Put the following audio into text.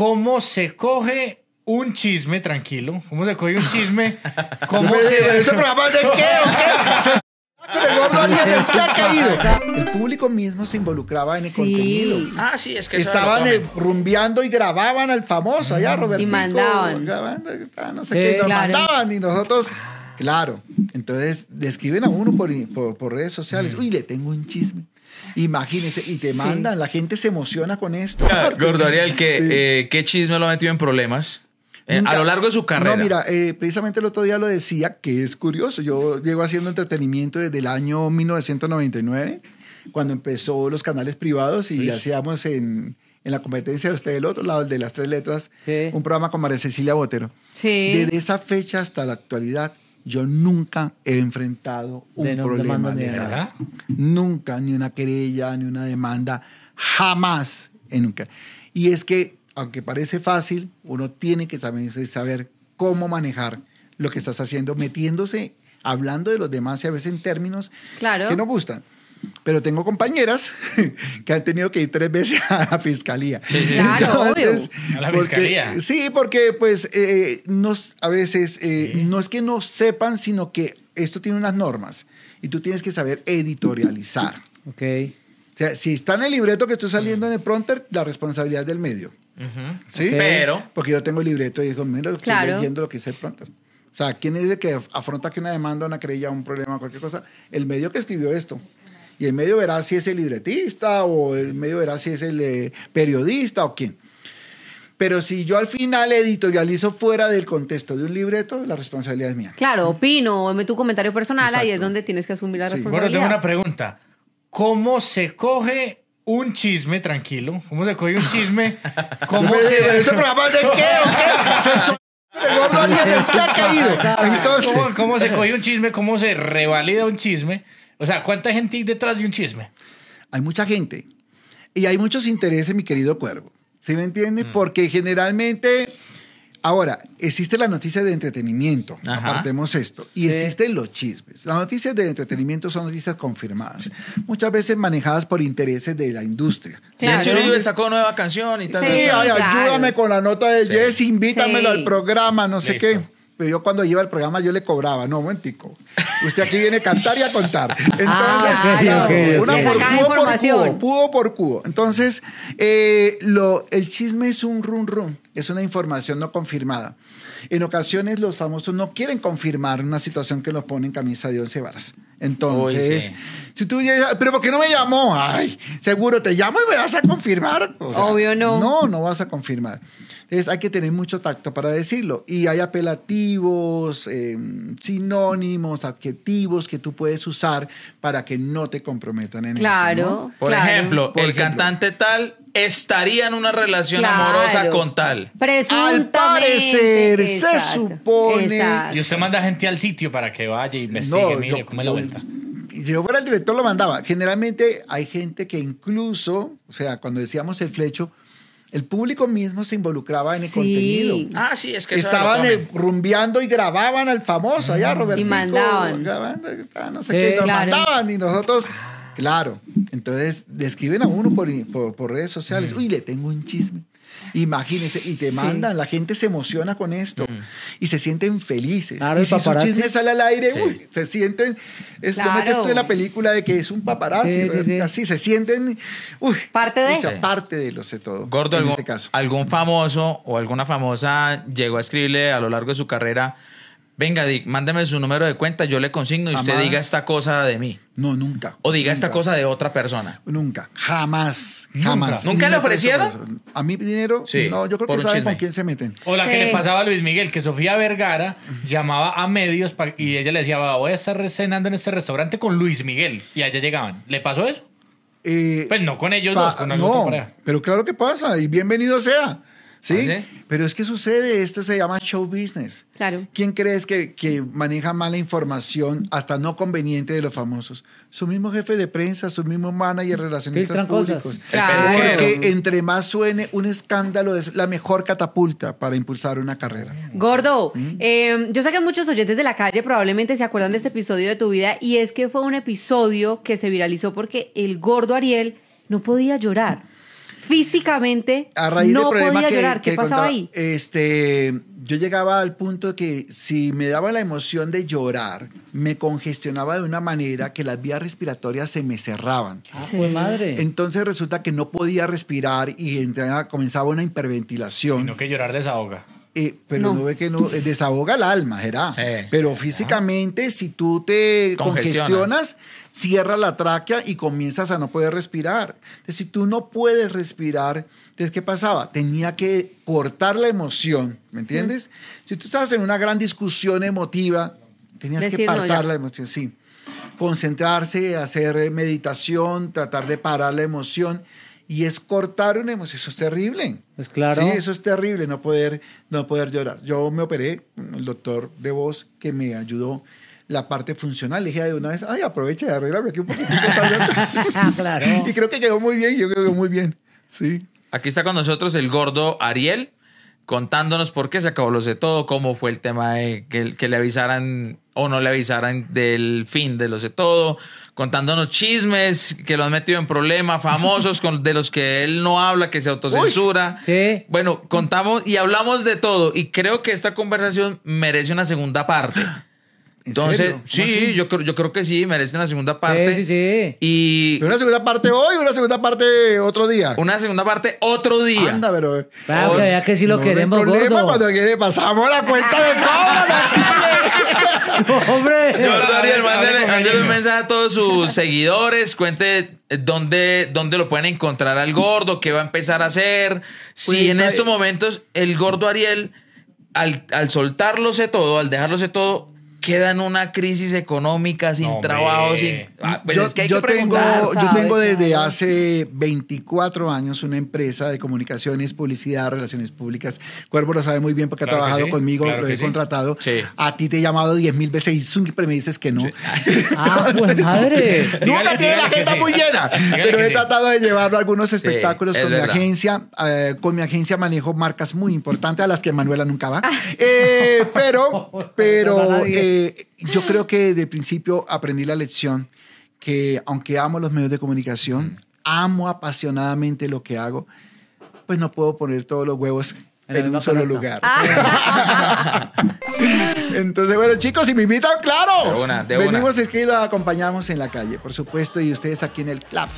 cómo se coge un chisme, tranquilo, cómo se coge un chisme, cómo se... ¿Este programa de qué o qué? El público mismo se involucraba en el contenido. Ah, sí, es que estaban rumbiando eh, rumbeando y grababan al famoso allá, Roberto. Y mandaban. Grabando, eh, ah, no sé qué, nos mandaban y nosotros. Claro. Entonces, le escriben a uno por redes sociales. Uy, le tengo un chisme. Imagínense, y te mandan, la gente se emociona con esto. Gordoriel, que, eh, ¿qué chisme lo ha metido en problemas? Eh, a lo largo de su carrera. No, mira, eh, precisamente el otro día lo decía, que es curioso. Yo llego haciendo entretenimiento desde el año 1999, cuando empezó los canales privados y hacíamos en, en la competencia de usted del otro lado, el de las tres letras, un programa con María Cecilia Botero. Sí. Desde esa fecha hasta la actualidad, yo nunca he enfrentado un problema de no, Nunca, ni una querella, ni una demanda, jamás. Eh, nunca. Y es que, aunque parece fácil, uno tiene que saber, saber cómo manejar lo que estás haciendo, metiéndose, hablando de los demás y a veces en términos que no gustan pero tengo compañeras que han tenido que ir tres veces a la fiscalía. Sí, sí. Claro, A la fiscalía. Sí, porque pues eh, a veces eh, no es que no sepan, sino que esto tiene unas normas y tú tienes que saber editorializar. Ok. O sea, si está en el libreto que estoy saliendo en el pronter, la responsabilidad del medio. Sí, pero. Porque yo tengo el libreto y digo, mira, lo que estoy leyendo lo que dice el pronter. O sea, ¿quién dice que afronta que una demanda, una querella, un problema, cualquier cosa? El medio que escribió esto. Y el medio verá si es el libretista o el medio verá si es el eh, periodista o quién. Pero si yo al final editorializo fuera del contexto de un libreto, la responsabilidad es mía. Claro, opino, oeme tu comentario personal, ahí es donde tienes que asumir la responsabilidad. Bueno, tengo una pregunta. ¿Cómo se coge un chisme, tranquilo? ¿Cómo se coge un chisme? ¿Cómo se... ¿Este programa de qué? ¿O qué? ¿Cómo se coge un chisme? ¿Cómo se revalida un chisme? O sea, ¿cuánta gente hay detrás de un chisme? Hay mucha gente. Y hay muchos intereses, mi querido cuervo. ¿Sí me entiendes? Mm. Porque generalmente... Ahora, existe la noticia de entretenimiento, apartemos esto, y existen los chismes. Las noticias de entretenimiento son noticias confirmadas, muchas veces manejadas por intereses de la industria. Claro. sacó nueva canción y tal. Sí, ayúdame con la nota de Jess, invítame al programa, no sé qué pero yo cuando iba al programa yo le cobraba, no, momentico. Usted aquí viene a cantar y a contar. Entonces, ah, Una por, por cubo, pudo por cubo. Entonces, eh, lo, el chisme es un run run, es una información no confirmada. En ocasiones los famosos no quieren confirmar una situación que los pone en camisa de once varas. Entonces, si tú pero ¿por qué no me llamó? Ay, seguro te llamo y me vas a confirmar. Obvio no. No, no vas a confirmar. Entonces hay que tener mucho tacto para decirlo. Y hay apelativos, em, sinónimos, adjetivos que tú puedes usar para que no te comprometan en eso. ¿no? Por ejemplo, el cantante tal estaría en una relación amorosa con tal. Al parecer, se supone. Y usted manda gente al sitio para que vaya y investigue, no, mire, la vuelta si yo fuera el director lo mandaba. Generalmente hay gente que incluso, o sea, cuando decíamos el flecho, el público mismo se involucraba en el contenido. Ah, sí, es que estaban eh, rumbiando y grababan al famoso allá, Roberto. Y mandaban. Grabando, eh, ah, no sé qué, nos mandaban y nosotros, claro. Entonces, le escriben a uno por redes sociales. Uy, le tengo un chisme. Imagínense, y te mandan, la gente se emociona con esto mm. y se sienten felices. y su chisme sale al aire, uy, se sienten, es como este esto de la película de que es un paparazzi, así se sienten, parte de parte de lo sé todo. Gordo, algún, este caso. algún famoso o alguna famosa llegó a escribirle a lo largo de su carrera, venga, Dick, mándeme su número de cuenta, yo le consigno y usted diga esta cosa de mí. No, nunca. O diga esta cosa de otra persona. Nunca, jamás, jamás. ¿Nunca, le ofrecieron? A mí dinero, sí, no, yo creo que saben con quién se meten. O la que le pasaba a Luis Miguel, que Sofía Vergara llamaba a medios y ella le decía, voy a estar cenando en este restaurante con Luis Miguel. Y allá llegaban. ¿Le pasó eso? Eh, pues no con ellos dos, con no, Pero claro que pasa, y bienvenido sea. Ah, ¿Sí? Pero es que sucede, esto se llama show business. Claro. ¿Quién crees que, maneja mala información hasta no conveniente de los famosos? Su mismo jefe de prensa, su mismo manager, relacionistas públicos. Cosas. Claro. Porque entre más suene un escándalo es la mejor catapulta para impulsar una carrera. Gordo, ¿Mm? em, yo sé que muchos oyentes de la calle probablemente se acuerdan de este episodio de tu vida y es que fue un episodio que se viralizó porque el gordo Ariel no podía llorar físicamente no podía llorar. ¿Qué pasaba ahí? Este, yo llegaba al punto que si me daba la emoción de llorar, me congestionaba de una manera que las vías respiratorias se me cerraban. Ah, pues, madre. Entonces resulta que no podía respirar y comenzaba una hiperventilación. que llorar ahoga. Eh, pero no. ve que no eh, desahoga el alma, pero físicamente, si tú te congestionas, cierra la tráquea y comienzas a no poder respirar. Entonces, si tú no puedes respirar, ¿qué pasaba? Tenía que cortar la emoción, ¿me entiendes? Si tú estabas en una gran discusión emotiva, tenías que cortar la emoción, sí. Concentrarse, hacer eh, meditación, tratar de parar la emoción y es cortar una emoción. Eso es terrible. es pues claro. Sí, eso es terrible, no poder, no poder llorar. Yo me operé, el doctor de voz que me ayudó la parte funcional. Le dije de una vez, ay, aprovecha y arreglame aquí un Y creo que quedó muy bien, yo creo que muy bien. Sí. Aquí está con nosotros el gordo Ariel contándonos por qué se acabó lo de todo, cómo fue el tema de que le avisaran o no le avisaran del fin de lo de todo, contándonos chismes que lo han metido en problemas, famosos con, de los que él no habla, que se autocensura. Bueno, contamos y hablamos de todo y creo que esta conversación merece una segunda parte. Entonces, sí, yo creo, yo creo que sí, merece una segunda parte. Sí, sí, Y... una segunda parte hoy, o una segunda parte otro día. Una segunda parte otro día. Anda, pero. ya eh, pues, que sí lo queremos, no hay problema, gordo. pasamos la cuenta de todo. hombre. Yo, Ariel, mándele, un mensaje a todos sus seguidores, cuente dónde, dónde lo pueden encontrar al gordo, qué va a empezar a hacer. Si pues, en estos momentos el gordo Ariel, al, al soltarlo sé todo, al dejarlo sé todo, queda en una crisis económica, sin trabajo, sin... Ah, ah, pues yo, tengo, desde hace 24 años una empresa de comunicaciones, publicidad, relaciones públicas. Cuervo lo sabe muy bien porque ha trabajado conmigo, lo he contratado. A ti te he llamado 10 mil veces y siempre me dices que no. ah, pues madre. Nunca tiene la agenda muy llena, pero he tratado de llevarlo algunos espectáculos con mi agencia. Eh, con mi agencia manejo marcas muy importantes a las que Manuela nunca va. Ah. Eh, pero, pero yo creo que de principio aprendí la lección que aunque amo los medios de comunicación, amo apasionadamente lo que hago, pues no puedo poner todos los huevos en, un solo lugar. Ah. Entonces, bueno, chicos, si me invitan, claro. De una, venimos es que los acompañamos en la calle, por supuesto, y ustedes aquí en el club.